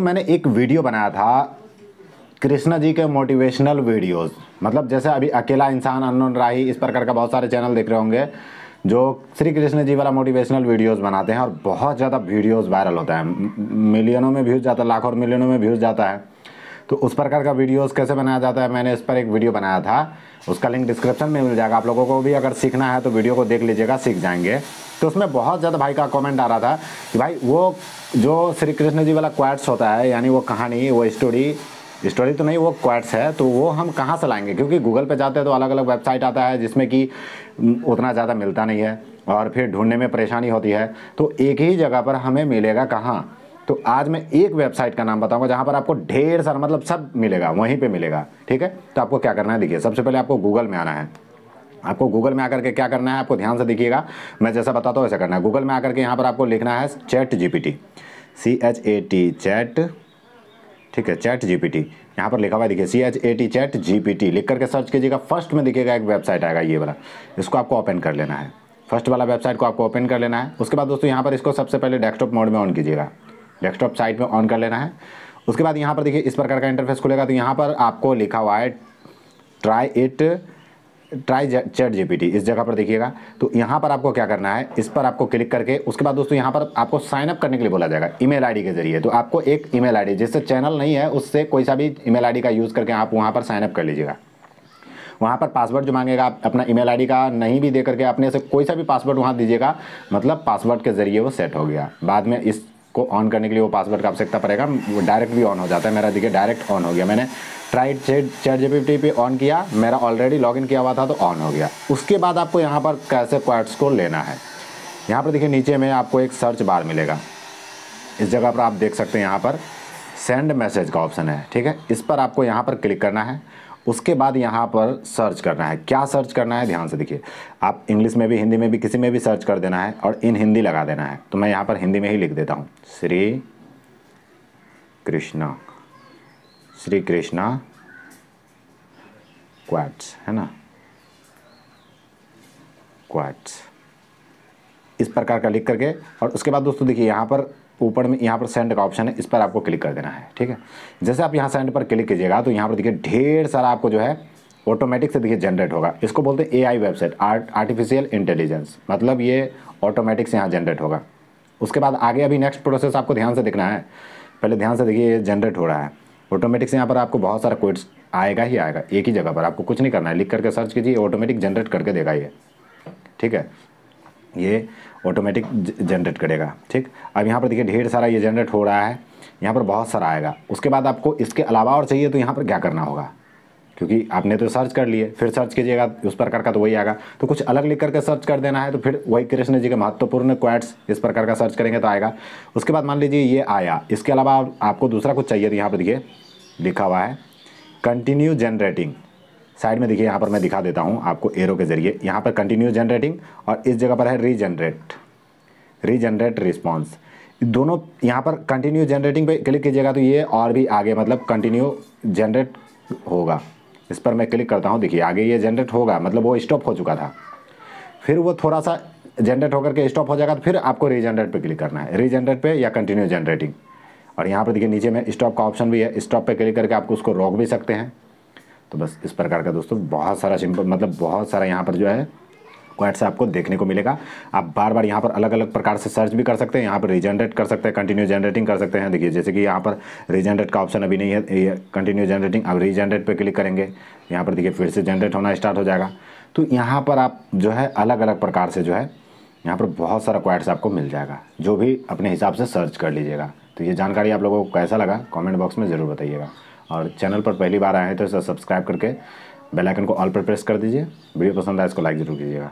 दोस्तों मैंने एक वीडियो बनाया था कृष्णा जी के मोटिवेशनल वीडियोस मतलब जैसे अभी अकेला इंसान अननोन राही इस प्रकार का बहुत सारे चैनल देख रहे होंगे जो श्री कृष्ण जी वाला मोटिवेशनल वीडियोस बनाते हैं और बहुत ज़्यादा वीडियोस वायरल होता है मिलियनों में व्यूज़ जाता है लाखों और मिलियनों में व्यूज़ जाता है तो उस प्रकार का वीडियोज़ कैसे बनाया जाता है मैंने इस पर एक वीडियो बनाया था उसका लिंक डिस्क्रिप्शन में मिल जाएगा आप लोगों को भी अगर सीखना है तो वीडियो को देख लीजिएगा सीख जाएंगे तो उसमें बहुत ज़्यादा भाई का कमेंट आ रहा था कि भाई वो जो श्री कृष्ण जी वाला क्वैट्स होता है यानी वो कहानी वो स्टोरी स्टोरी तो नहीं वो क्वाइट्स है तो वो हम कहाँ से लाएंगे क्योंकि गूगल पे जाते हैं तो अलग अलग वेबसाइट आता है जिसमें कि उतना ज़्यादा मिलता नहीं है और फिर ढूंढने में परेशानी होती है तो एक ही जगह पर हमें मिलेगा कहाँ तो आज मैं एक वेबसाइट का नाम बताऊंगा जहाँ पर आपको ढेर सारा मतलब सब मिलेगा वहीं पे मिलेगा ठीक है तो आपको क्या करना है देखिए सबसे पहले आपको गूगल में आना है आपको गूगल में आकर के क्या करना है आपको ध्यान से देखिएगा मैं जैसा बताता हूँ वैसा करना है गूगल में आकर के यहाँ पर आपको लिखना है chat GPT C H A T chat ठीक है चैट जीपीटी यहाँ पर लिखा हुआ है देखिए C H A T chat GPT लिख करके सर्च कीजिएगा फर्स्ट में दिखेगा एक वेबसाइट आएगा ये वाला इसको आपको ओपन कर लेना है फर्स्ट वाला वेबसाइट को आपको ओपन कर लेना है उसके बाद दोस्तों यहाँ पर इसको सबसे पहले डेस्कटॉप मोड में ऑन कीजिएगा डेस्कटॉप साइट में ऑन कर लेना है उसके बाद यहाँ पर देखिए इस प्रकार का इंटरफेस खुलेगा तो यहाँ पर आपको लिखा हुआ है try it try chat GPT इस जगह पर देखिएगा तो यहाँ पर आपको क्या करना है इस पर आपको क्लिक करके उसके बाद दोस्तों यहाँ पर आपको साइनअप करने के लिए बोला जाएगा ईमेल आईडी के जरिए तो आपको एक ईमेल आईडी जिससे चैनल नहीं है उससे कोई सा भी ईमेल आईडी का यूज़ करके आप वहाँ पर साइनअप कर लीजिएगा वहाँ पर पासवर्ड जो मांगेगा आप अपना ईमेल आईडी का नहीं भी दे करके अपने से कोई सा भी पासवर्ड वहाँ दीजिएगा मतलब पासवर्ड के ज़रिए वो सेट हो गया बाद में इसको ऑन करने के लिए वो पासवर्ड का आवश्यकता पड़ेगा वो डायरेक्ट भी ऑन हो जाता है मेरा देखिए डायरेक्ट ऑन हो गया मैंने ट्राई चेट चैट जी पे ऑन किया मेरा ऑलरेडी लॉगिन किया हुआ था तो ऑन हो गया उसके बाद आपको यहाँ पर कैसे क्वार्ट्स को लेना है यहाँ पर देखिए नीचे में आपको एक सर्च बार मिलेगा इस जगह पर आप देख सकते हैं यहाँ पर सेंड मैसेज का ऑप्शन है ठीक है इस पर आपको यहाँ पर क्लिक करना है उसके बाद यहाँ पर सर्च करना है क्या सर्च करना है ध्यान से देखिए आप इंग्लिश में भी हिंदी में भी किसी में भी सर्च कर देना है और इन हिंदी लगा देना है तो मैं यहाँ पर हिंदी में ही लिख देता हूँ श्री कृष्णा श्री कृष्णा क्वाट्स है ना क्वाट्स इस प्रकार का लिख करके और उसके बाद दोस्तों देखिए यहाँ पर ऊपर में यहाँ पर सेंड का ऑप्शन है इस पर आपको क्लिक कर देना है ठीक है जैसे आप यहाँ सेंड पर क्लिक कीजिएगा तो यहाँ पर देखिए ढेर सारा आपको जो है ऑटोमेटिक से देखिए जनरेट होगा इसको बोलते हैं AI website art artificial intelligence मतलब ये ऑटोमेटिक से यहाँ जनरेट होगा उसके बाद आगे अभी नेक्स्ट प्रोसेस आपको ध्यान से देखना है पहले ध्यान से देखिए ये जनरेट हो रहा है ऑटोमेटिक से यहाँ पर आपको बहुत सारा कोड्स आएगा ही आएगा एक ही जगह पर आपको कुछ नहीं करना है लिख करके सर्च कीजिए ऑटोमेटिक जनरेट करके देगा ये ठीक है ये ऑटोमेटिक जनरेट करेगा ठीक अब यहाँ पर देखिए ढेर सारा ये जनरेट हो रहा है यहाँ पर बहुत सारा आएगा उसके बाद आपको इसके अलावा और चाहिए तो यहाँ पर क्या करना होगा क्योंकि आपने तो सर्च कर लिए फिर सर्च कीजिएगा उस प्रकार का तो वही आएगा तो कुछ अलग लिख करके सर्च कर देना है तो फिर वही कृष्ण जी के महत्वपूर्ण क्वाट्स इस प्रकार का सर्च करेंगे तो आएगा उसके बाद मान लीजिए ये आया इसके अलावा आप, आपको दूसरा कुछ चाहिए तो यहाँ पर देखिए लिखा हुआ है कंटिन्यू जनरेटिंग साइड में देखिए यहाँ पर मैं दिखा देता हूँ आपको एरो के जरिए यहाँ पर कंटिन्यू जनरेटिंग और इस जगह पर है रीजनरेट रीजनरेट रिस्पॉन्स दोनों यहाँ पर कंटिन्यू जनरेटिंग पे क्लिक कीजिएगा तो ये और भी आगे मतलब कंटिन्यू जनरेट होगा इस पर मैं क्लिक करता हूँ देखिए आगे ये जनरेट होगा मतलब वो स्टॉप हो चुका था फिर वो थोड़ा सा जनरेट होकर के स्टॉप हो जाएगा तो फिर आपको रीजनरेट पे क्लिक करना है रीजनरेट पे या कंटिन्यू जनरेटिंग और यहाँ पर देखिए नीचे में स्टॉप का ऑप्शन भी है स्टॉप पे क्लिक करके आपको उसको रोक भी सकते हैं तो बस इस प्रकार का दोस्तों बहुत सारा सिंपल मतलब बहुत सारा यहाँ पर जो है क्वाइट से आपको देखने को मिलेगा आप बार बार यहाँ पर अलग अलग प्रकार से सर्च भी कर सकते हैं यहाँ पर रिजनरेट कर सकते हैं कंटिन्यू जनरेटिंग कर सकते हैं देखिए जैसे कि यहाँ पर रिजनरेट का ऑप्शन अभी नहीं है कंटिन्यू जनरेटिंग अब रिजनरेट पर क्लिक करेंगे यहाँ पर देखिए फिर से जनरेट होना स्टार्ट हो जाएगा तो यहाँ पर आप जो है अलग अलग प्रकार से जो है यहाँ पर बहुत सारा क्वाइट्स आपको मिल जाएगा जो भी अपने हिसाब से सर्च कर लीजिएगा तो ये जानकारी आप लोगों को कैसा लगा कमेंट बॉक्स में ज़रूर बताइएगा और चैनल पर पहली बार आए हैं तो इसे सब्सक्राइब करके बेल आइकन को ऑल पर प्रेस कर दीजिए वीडियो पसंद आए तो इसको लाइक जरूर कीजिएगा